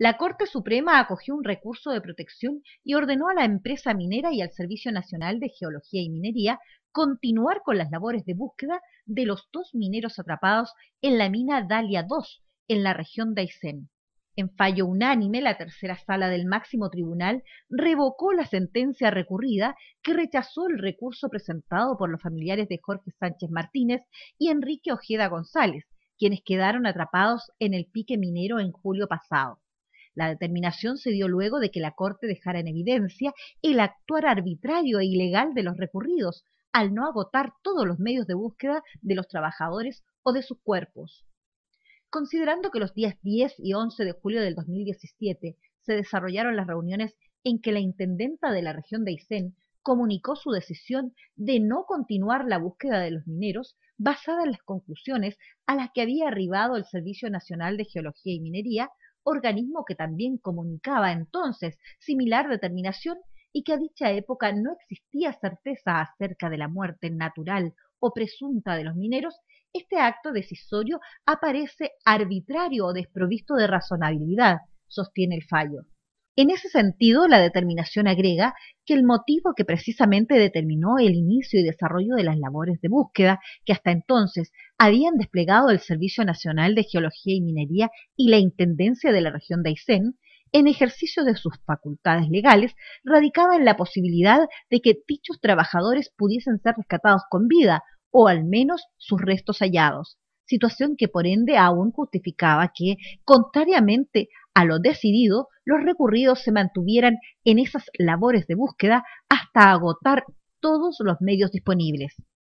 la Corte Suprema acogió un recurso de protección y ordenó a la empresa minera y al Servicio Nacional de Geología y Minería continuar con las labores de búsqueda de los dos mineros atrapados en la mina Dalia II, en la región de Aysén. En fallo unánime, la tercera sala del máximo tribunal revocó la sentencia recurrida que rechazó el recurso presentado por los familiares de Jorge Sánchez Martínez y Enrique Ojeda González, quienes quedaron atrapados en el pique minero en julio pasado. La determinación se dio luego de que la Corte dejara en evidencia el actuar arbitrario e ilegal de los recurridos, al no agotar todos los medios de búsqueda de los trabajadores o de sus cuerpos. Considerando que los días 10 y 11 de julio del 2017 se desarrollaron las reuniones en que la intendenta de la región de Aysén comunicó su decisión de no continuar la búsqueda de los mineros basada en las conclusiones a las que había arribado el Servicio Nacional de Geología y Minería organismo que también comunicaba entonces similar determinación y que a dicha época no existía certeza acerca de la muerte natural o presunta de los mineros, este acto decisorio aparece arbitrario o desprovisto de razonabilidad, sostiene el fallo. En ese sentido, la determinación agrega que el motivo que precisamente determinó el inicio y desarrollo de las labores de búsqueda que hasta entonces habían desplegado el Servicio Nacional de Geología y Minería y la Intendencia de la región de Aysén, en ejercicio de sus facultades legales, radicaba en la posibilidad de que dichos trabajadores pudiesen ser rescatados con vida o al menos sus restos hallados, situación que por ende aún justificaba que, contrariamente a lo decidido, los recurridos se mantuvieran en esas labores de búsqueda hasta agotar todos los medios disponibles.